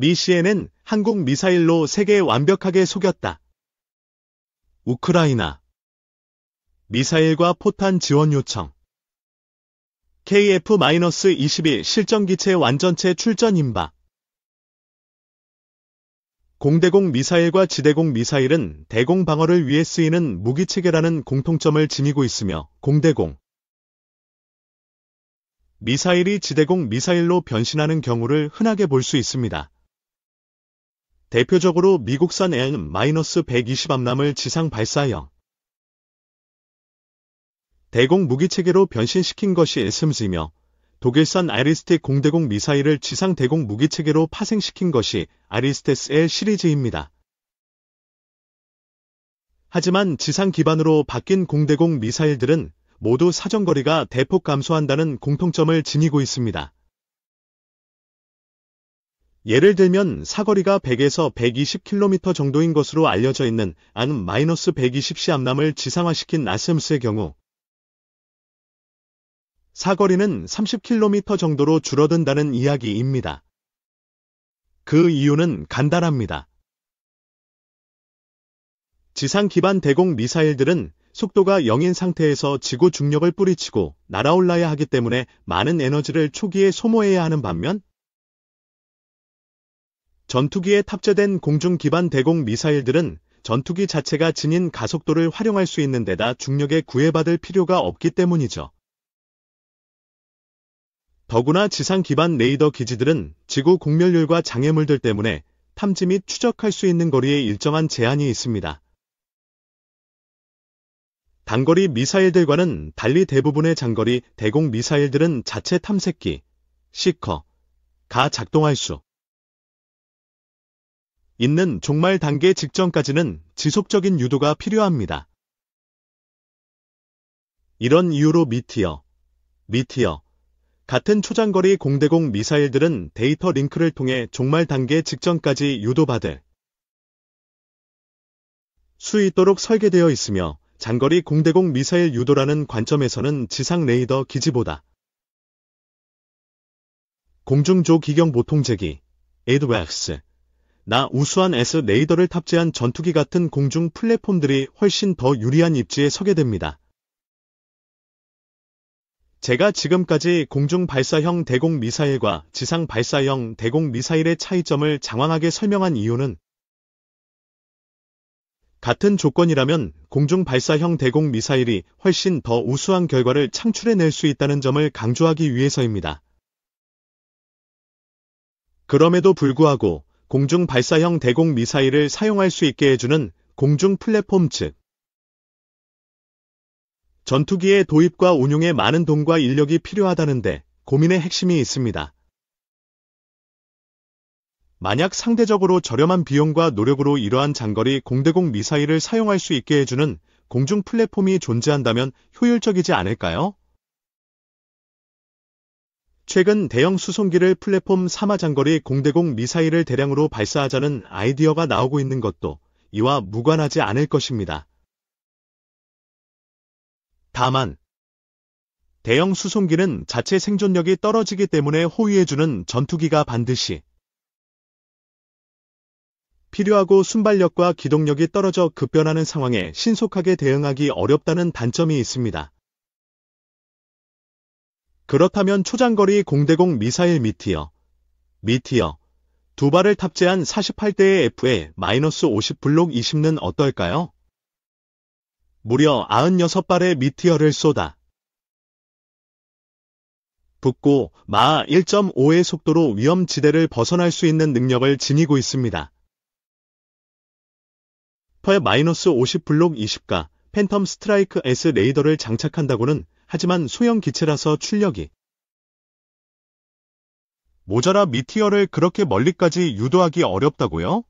미시에는 한국 미사일로 세계 완벽하게 속였다. 우크라이나 미사일과 포탄 지원 요청 KF-21 실전기체 완전체 출전 임박 공대공 미사일과 지대공 미사일은 대공 방어를 위해 쓰이는 무기체계라는 공통점을 지니고 있으며 공대공 미사일이 지대공 미사일로 변신하는 경우를 흔하게 볼 수 있습니다. 대표적으로 미국산 n 1 2 0암람을 지상 발사형 대공 무기체계로 변신시킨 것이 s m g 며 독일산 아리스텍 공대공 미사일을 지상 대공 무기체계로 파생시킨 것이 아리스테스의 시리즈입니다. 하지만 지상 기반으로 바뀐 공대공 미사일들은 모두 사정거리가 대폭 감소한다는 공통점을 지니고 있습니다. 예를 들면 사거리가 100에서 120km 정도인 것으로 알려져 있는 안-120 마이너스 시암남을 지상화시킨 나스음스의 경우 사거리는 30km 정도로 줄어든다는 이야기입니다. 그 이유는 간단합니다. 지상 기반 대공 미사일들은 속도가 0인 상태에서 지구 중력을 뿌리치고 날아올라야 하기 때문에 많은 에너지를 초기에 소모해야 하는 반면 전투기에 탑재된 공중 기반 대공 미사일들은 전투기 자체가 지닌 가속도를 활용할 수 있는 데다 중력에 구애받을 필요가 없기 때문이죠. 더구나 지상 기반 레이더 기지들은 지구 공멸률과 장애물들 때문에 탐지 및 추적할 수 있는 거리에 일정한 제한이 있습니다. 단거리 미사일들과는 달리 대부분의 장거리 대공 미사일들은 자체 탐색기, 시커, 가 작동할 수, 있는 종말 단계 직전까지는 지속적인 유도가 필요합니다. 이런 이유로 미티어, 미티어 같은 초장거리 공대공 미사일들은 데이터 링크를 통해 종말 단계 직전까지 유도받을 수 있도록 설계되어 있으며 장거리 공대공 미사일 유도라는 관점에서는 지상 레이더 기지보다 공중조 기경 보통제기, 에드웨스 나 우수한 S 레이더를 탑재한 전투기 같은 공중 플랫폼들이 훨씬 더 유리한 입지에 서게 됩니다. 제가 지금까지 공중 발사형 대공 미사일과 지상 발사형 대공 미사일의 차이점을 장황하게 설명한 이유는 같은 조건이라면 공중 발사형 대공 미사일이 훨씬 더 우수한 결과를 창출해낼 수 있다는 점을 강조하기 위해서입니다. 그럼에도 불구하고 공중 발사형 대공 미사일을 사용할 수 있게 해주는 공중 플랫폼 즉 전투기의 도입과 운용에 많은 돈과 인력이 필요하다는데 고민의 핵심이 있습니다. 만약 상대적으로 저렴한 비용과 노력으로 이러한 장거리 공대공 미사일을 사용할 수 있게 해주는 공중 플랫폼이 존재한다면 효율적이지 않을까요? 최근 대형 수송기를 플랫폼 사마 장거리 공대공 미사일을 대량으로 발사하자는 아이디어가 나오고 있는 것도 이와 무관하지 않을 것입니다. 다만 대형 수송기는 자체 생존력이 떨어지기 때문에 호위해주는 전투기가 반드시 필요하고 순발력과 기동력이 떨어져 급변하는 상황에 신속하게 대응하기 어렵다는 단점이 있습니다. 그렇다면 초장거리 공대공 미사일 미티어, 미티어 두 발을 탑재한 48대의 F에 마이너스 50 블록 20는 어떨까요? 무려 96발의 미티어를 쏟아 붙고 마 1.5의 속도로 위험지대를 벗어날 수 있는 능력을 지니고 있습니다. 퍼의 마이너스 50 블록 20가 팬텀 스트라이크 S 레이더를 장착한다고는 하지만 소형 기체라서 출력이 모자라 미티어를 그렇게 멀리까지 유도하기 어렵다고요?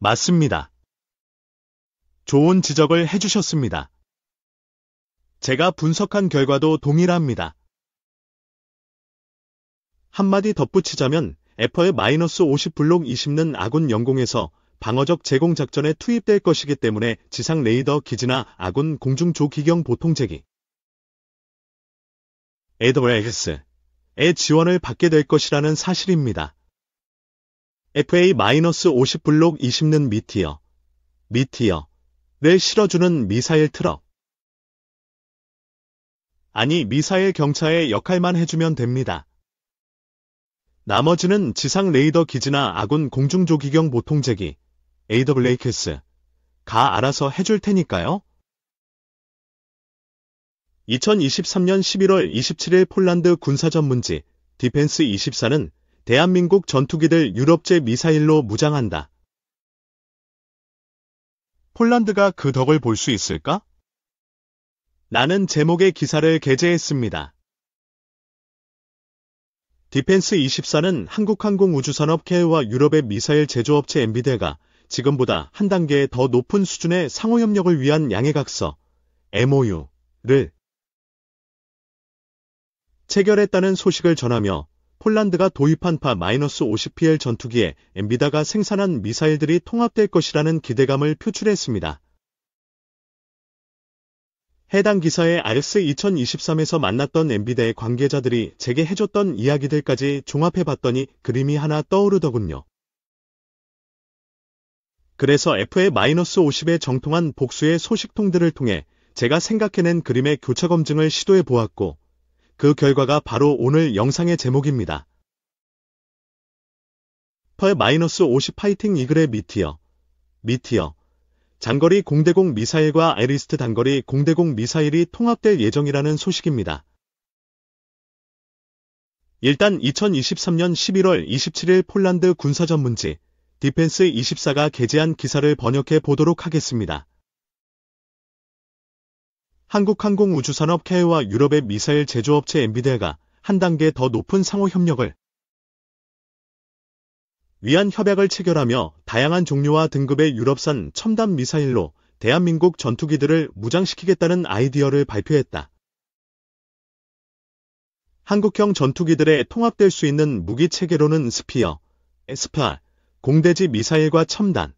맞습니다. 좋은 지적을 해주셨습니다. 제가 분석한 결과도 동일합니다. 한마디 덧붙이자면 애퍼의 마이너스 50블록 20는 아군 영공에서 방어적 제공 작전에 투입될 것이기 때문에 지상 레이더 기지나 아군 공중조기경 보통제기 AWS의 지원을 받게 될 것이라는 사실입니다. FA-50 블록 20는 미티어, 미티어를 실어주는 미사일 트럭. 아니 미사일 경차의 역할만 해주면 됩니다. 나머지는 지상 레이더 기지나 아군 공중조기경 보통제기, a w s 가 알아서 해줄 테니까요. 2023년 11월 27일 폴란드 군사전문지 디펜스24는 대한민국 전투기들 유럽제 미사일로 무장한다. 폴란드가 그 덕을 볼 수 있을까? 라는 제목의 기사를 게재했습니다. 디펜스24는 한국항공우주산업 회와 유럽의 미사일 제조업체 엔비데가 지금보다 한 단계 더 높은 수준의 상호협력을 위한 양해각서 MOU를 체결했다는 소식을 전하며 폴란드가 도입한 파-50PL 전투기에 엔비다가 생산한 미사일들이 통합될 것이라는 기대감을 표출했습니다. 해당 기사에 RS 2023에서 만났던 엔비대의 관계자들이 제게 해줬던 이야기들까지 종합해봤더니 그림이 하나 떠오르더군요. 그래서 FA-50의 정통한 복수의 소식통들을 통해 제가 생각해낸 그림의 교차 검증을 시도해보았고 그 결과가 바로 오늘 영상의 제목입니다. 펄-50 파이팅 이글의 미티어 미티어 장거리 공대공 미사일과 에리스트 단거리 공대공 미사일이 통합될 예정이라는 소식입니다. 일단 2023년 11월 27일 폴란드 군사전문지 디펜스 24가 게재한 기사를 번역해 보도록 하겠습니다. 한국항공우주산업 케이와 유럽의 미사일 제조업체 엔비디아가 한 단계 더 높은 상호 협력을 위한 협약을 체결하며 다양한 종류와 등급의 유럽산 첨단 미사일로 대한민국 전투기들을 무장시키겠다는 아이디어를 발표했다. 한국형 전투기들에 통합될 수 있는 무기 체계로는 스피어, 에스파, 공대지 미사일과 첨단,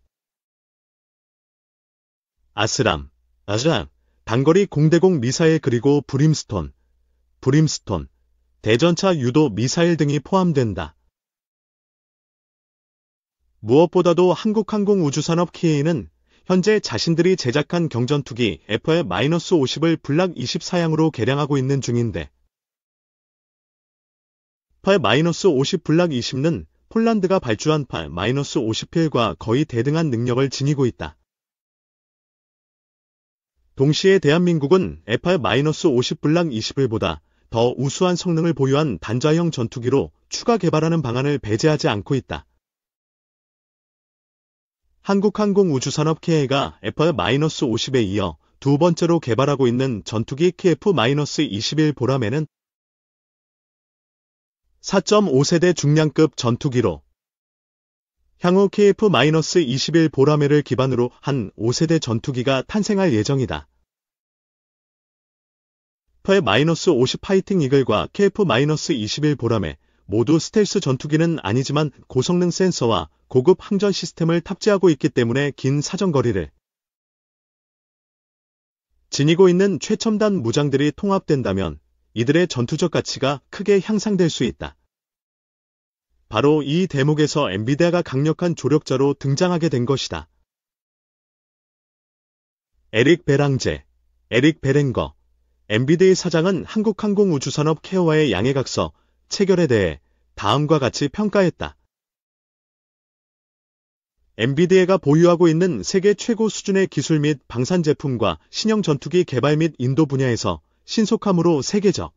아스람, 아즈람, 단거리 공대공 미사일 그리고 브림스톤, 브림스톤, 대전차 유도 미사일 등이 포함된다. 무엇보다도 한국항공우주산업 KA는 현재 자신들이 제작한 경전투기 FA-50을 블락 24양으로 개량하고 있는 중인데 FA-50 블락 20는 폴란드가 발주한 FA-50필과 거의 대등한 능력을 지니고 있다. 동시에 대한민국은 FR-50블랑 21보다 더 우수한 성능을 보유한 단자형 전투기로 추가 개발하는 방안을 배제하지 않고 있다. 한국항공우주산업KA가 FR-50에 이어 두 번째로 개발하고 있는 전투기 KF-21 보람에는 4.5세대 중량급 전투기로 향후 KF-21 보라매를 기반으로 한 5세대 전투기가 탄생할 예정이다. 퍼의-50 파이팅 이글과 KF-21 보라매 모두 스텔스 전투기는 아니지만 고성능 센서와 고급 항전 시스템을 탑재하고 있기 때문에 긴 사정거리를 지니고 있는 최첨단 무장들이 통합된다면 이들의 전투적 가치가 크게 향상될 수 있다. 바로 이 대목에서 엔비디아가 강력한 조력자로 등장하게 된 것이다. 에릭 베랑제, 에릭 베랭거, 엔비디의 아 사장은 한국항공우주산업 케어와의 양해각서, 체결에 대해 다음과 같이 평가했다. 엔비디아가 보유하고 있는 세계 최고 수준의 기술 및 방산 제품과 신형 전투기 개발 및 인도 분야에서 신속함으로 세계적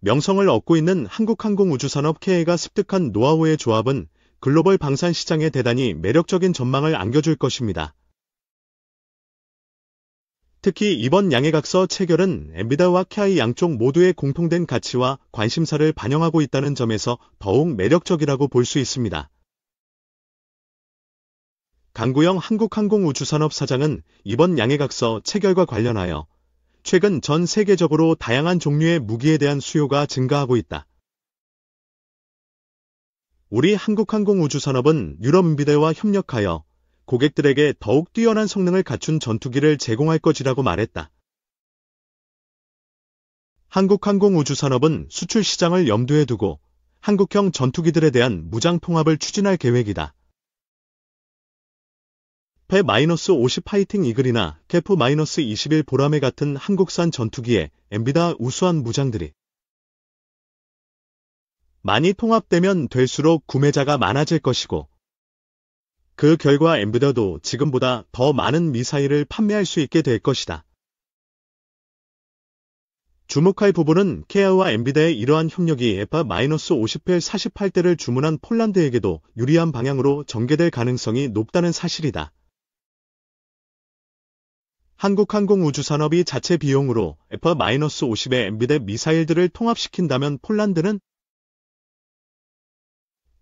명성을 얻고 있는 한국항공우주산업KA가 습득한 노하우의 조합은 글로벌 방산 시장에 대단히 매력적인 전망을 안겨줄 것입니다. 특히 이번 양해각서 체결은 엔비다와 KI 양쪽 모두의 공통된 가치와 관심사를 반영하고 있다는 점에서 더욱 매력적이라고 볼 수 있습니다. 강구영 한국항공우주산업 사장은 이번 양해각서 체결과 관련하여 최근 전 세계적으로 다양한 종류의 무기에 대한 수요가 증가하고 있다. 우리 한국항공우주산업은 유럽비대와 협력하여 고객들에게 더욱 뛰어난 성능을 갖춘 전투기를 제공할 것이라고 말했다. 한국항공우주산업은 수출 시장을 염두에 두고 한국형 전투기들에 대한 무장 통합을 추진할 계획이다. 패 마이너스 50 파이팅 이글이나 개프 마이너스 21 보라매 같은 한국산 전투기에 엔비다 우수한 무장들이 많이 통합되면 될수록 구매자가 많아질 것이고 그 결과 엔비더도 지금보다 더 많은 미사일을 판매할 수 있게 될 것이다. 주목할 부분은 케아와 엔비다의 이러한 협력이 에파 50회 48대를 주문한 폴란드에게도 유리한 방향으로 전개될 가능성이 높다는 사실이다. 한국항공우주산업이 자체 비용으로 F-50의 MB대 미사일들을 통합시킨다면 폴란드는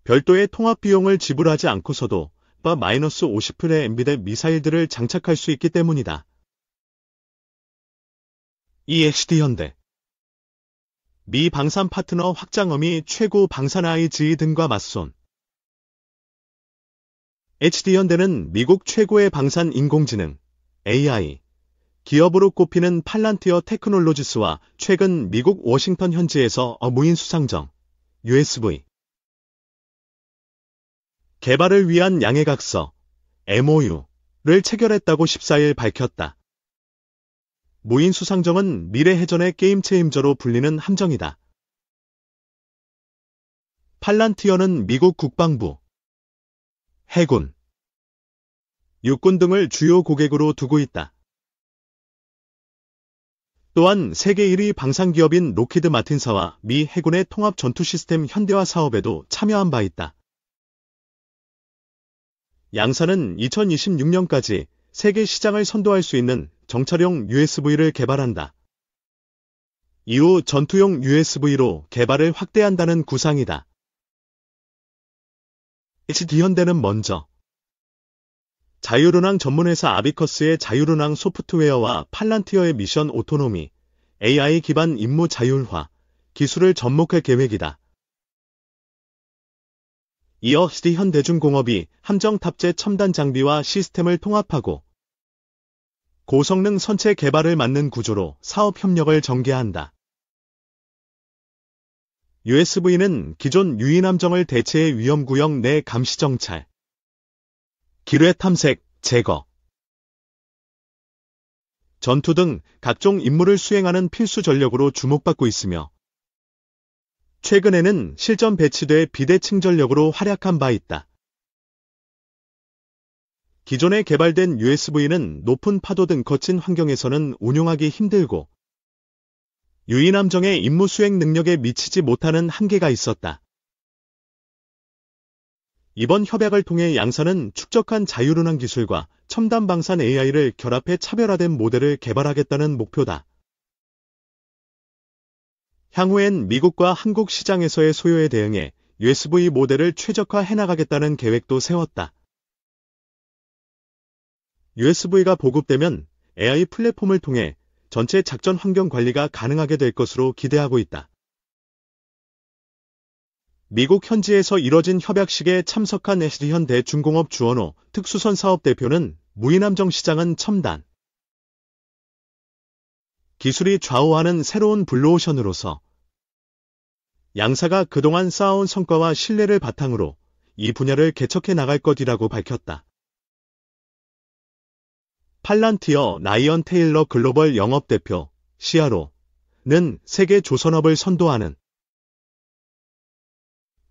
별도의 통합 비용을 지불하지 않고서도 F-50의 MB대 미사일들을 장착할 수 있기 때문이다. e h d 현대 미 방산 파트너 확장엄이 최고 방산 IG 등과 맞선 HD현대는 미국 최고의 방산 인공지능 AI 기업으로 꼽히는 팔란티어 테크놀로지스와 최근 미국 워싱턴 현지에서 어무인 수상정 USV 개발을 위한 양해각서 MOU를 체결했다고 14일 밝혔다. 무인 수상정은 미래 해전의 게임 체임저로 불리는 함정이다. 팔란티어는 미국 국방부, 해군, 육군 등을 주요 고객으로 두고 있다. 또한 세계 1위 방산 기업인 로키드 마틴사와 미 해군의 통합 전투 시스템 현대화 사업에도 참여한 바 있다. 양산은 2026년까지 세계 시장을 선도할 수 있는 정찰용 USV를 개발한다. 이후 전투용 USV로 개발을 확대한다는 구상이다. HD현대는 먼저 자유로낭 전문회사 아비커스의 자유로낭 소프트웨어와 팔란티어의 미션 오토노미, AI 기반 임무 자율화, 기술을 접목할 계획이다. 이어 시디 현대중공업이 함정 탑재 첨단 장비와 시스템을 통합하고 고성능 선체 개발을 맡는 구조로 사업 협력을 전개한다. USV는 기존 유인 함정을 대체해 위험 구역 내 감시 정찰, 기뢰 탐색, 제거, 전투 등 각종 임무를 수행하는 필수 전력으로 주목받고 있으며 최근에는 실전 배치돼 비대칭 전력으로 활약한 바 있다. 기존에 개발된 USV는 높은 파도 등 거친 환경에서는 운용하기 힘들고 유인함정의 임무 수행 능력에 미치지 못하는 한계가 있었다. 이번 협약을 통해 양사는 축적한 자유로운 기술과 첨단 방산 AI를 결합해 차별화된 모델을 개발하겠다는 목표다. 향후엔 미국과 한국 시장에서의 소요에 대응해 USV 모델을 최적화해나가겠다는 계획도 세웠다. USV가 보급되면 AI 플랫폼을 통해 전체 작전 환경 관리가 가능하게 될 것으로 기대하고 있다. 미국 현지에서 이뤄진 협약식에 참석한 SD현 대중공업 주원호 특수선 사업 대표는 무인함정 시장은 첨단. 기술이 좌우하는 새로운 블루오션으로서 양사가 그동안 쌓아온 성과와 신뢰를 바탕으로 이 분야를 개척해 나갈 것이라고 밝혔다. 팔란티어 라이언 테일러 글로벌 영업대표 시아로는 세계 조선업을 선도하는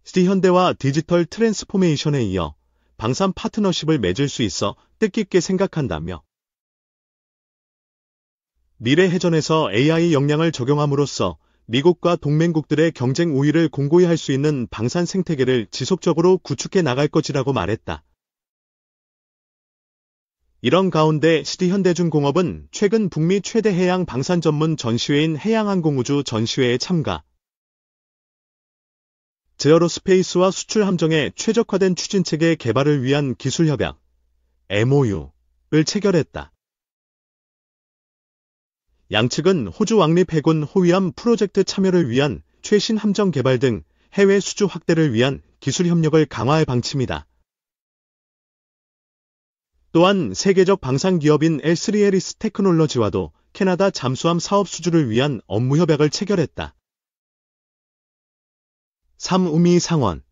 시현대와 디지털 트랜스포메이션에 이어 방산 파트너십을 맺을 수 있어 뜻깊게 생각한다며 미래 해전에서 AI 역량을 적용함으로써 미국과 동맹국들의 경쟁 우위를 공고히 할 수 있는 방산 생태계를 지속적으로 구축해 나갈 것이라고 말했다. 이런 가운데 시티현대중공업은 최근 북미 최대 해양 방산 전문 전시회인 해양항공우주 전시회에 참가, 제어로스페이스와 수출 함정에 최적화된 추진체계 개발을 위한 기술협약 MOU를 체결했다. 양측은 호주 왕립 해군 호위함 프로젝트 참여를 위한 최신 함정 개발 등 해외 수주 확대를 위한 기술 협력을 강화할 방침이다. 또한 세계적 방산 기업인 L3에리스 테크놀러지와도 캐나다 잠수함 사업 수주를 위한 업무 협약을 체결했다. 3우미 상원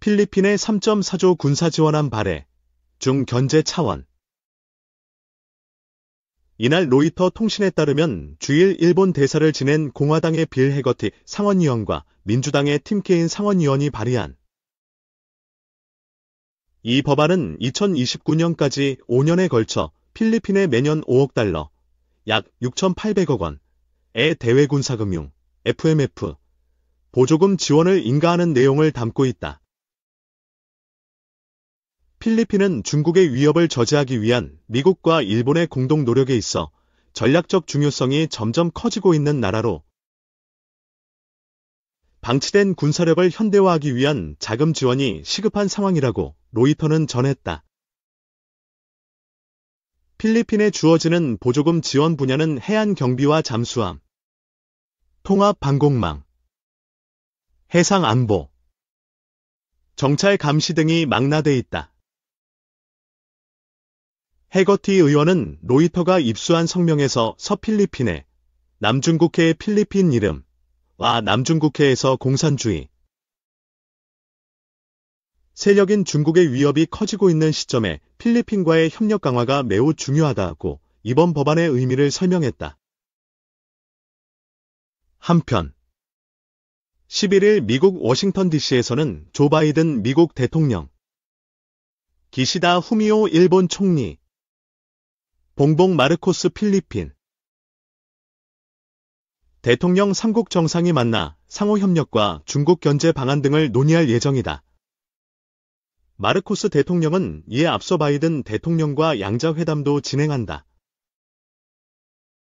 필리핀의 3.4조 군사 지원안 발해 중 견제 차원 이날 로이터 통신에 따르면 주일 일본 대사를 지낸 공화당의 빌 해거티 상원의원과 민주당의 팀케인 상원의원이 발의한 이 법안은 2029년까지 5년에 걸쳐 필리핀의 매년 5억 달러, 약 6,800억 원의 대외군사금융, FMF, 보조금 지원을 인가하는 내용을 담고 있다. 필리핀은 중국의 위협을 저지하기 위한 미국과 일본의 공동 노력에 있어 전략적 중요성이 점점 커지고 있는 나라로 방치된 군사력을 현대화하기 위한 자금 지원이 시급한 상황이라고 로이터는 전했다. 필리핀에 주어지는 보조금 지원 분야는 해안 경비와 잠수함, 통합 방공망, 해상 안보, 정찰 감시 등이 망라돼 있다. 해거티 의원은 로이터가 입수한 성명에서 서필리핀에 남중국해의 필리핀 이름, 와 남중국해에서 공산주의, 세력인 중국의 위협이 커지고 있는 시점에 필리핀과의 협력 강화가 매우 중요하다고 이번 법안의 의미를 설명했다. 한편 11일 미국 워싱턴 DC에서는 조 바이든 미국 대통령, 기시다 후미오 일본 총리, 봉봉 마르코스 필리핀, 대통령 3국 정상이 만나 상호 협력과 중국 견제 방안 등을 논의할 예정이다. 마르코스 대통령은 이에 앞서 바이든 대통령과 양자 회담도 진행한다.